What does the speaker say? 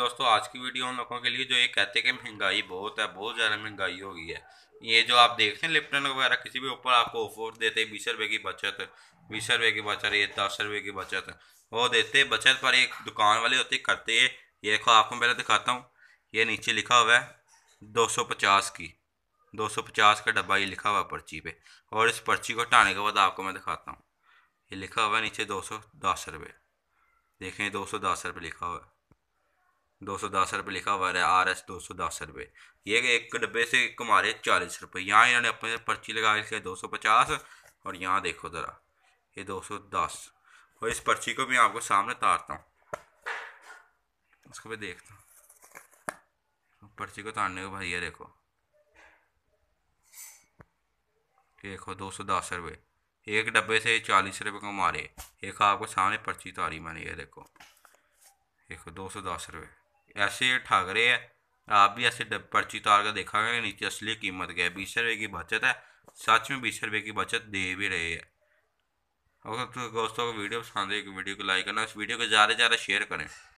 दोस्तों आज की वीडियो उन लोगों के लिए जो ये कहते हैं कि महंगाई बहुत है बहुत ज़्यादा महंगाई हो गई है ये जो आप देखते हैं लिप्टन वगैरह किसी भी ऊपर आपको ऑफर देते हैं बीस रुपये की बचत बीस रुपये की बचत ये दस रुपये की बचत वो देते बचत पर एक दुकान वाले होते करते हैं ये देखो आपको पहले दिखाता हूँ ये नीचे लिखा हुआ है दो सौ पचास की दो सौ पचास का डब्बा ये लिखा हुआ है पर्ची पे और इस पर्ची को हटाने के बाद आपको मैं दिखाता हूँ ये लिखा हुआ है नीचे दो सौ दस रुपये देखें दो सौ दस रुपये लिखा हुआ है दो सौ दस रुपये लिखा हुआ है आर एस दो सौ दस रुपये ये एक डब्बे से कमा रहे चालीस रुपये यहाँ इन्होंने अपने पर्ची लगा रखी है दो सौ पचास और यहाँ देखो ज़रा ये दो सौ दस और इस पर्ची को भी आपको सामने तारता हूँ उसको मैं देखता हूँ पर्ची को तारने को भाई ये देखो देखो दो सौ दस रुपये एक डब्बे से चालीस रुपये कमा रहे एक आपको सामने पर्ची तारी मैंने ये देखो देखो दो सौ दस रुपये ऐसे ठग रहे हैं आप भी ऐसे पर्ची उतार कर देखा गया नीचे असली कीमत क्या है बीस रुपये की बचत है सच में बीस रुपये की बचत दे भी रहे हैं अगर तो दोस्तों को वीडियो पसंद है वीडियो को लाइक करना इस वीडियो को ज़्यादा से ज़्यादा शेयर करें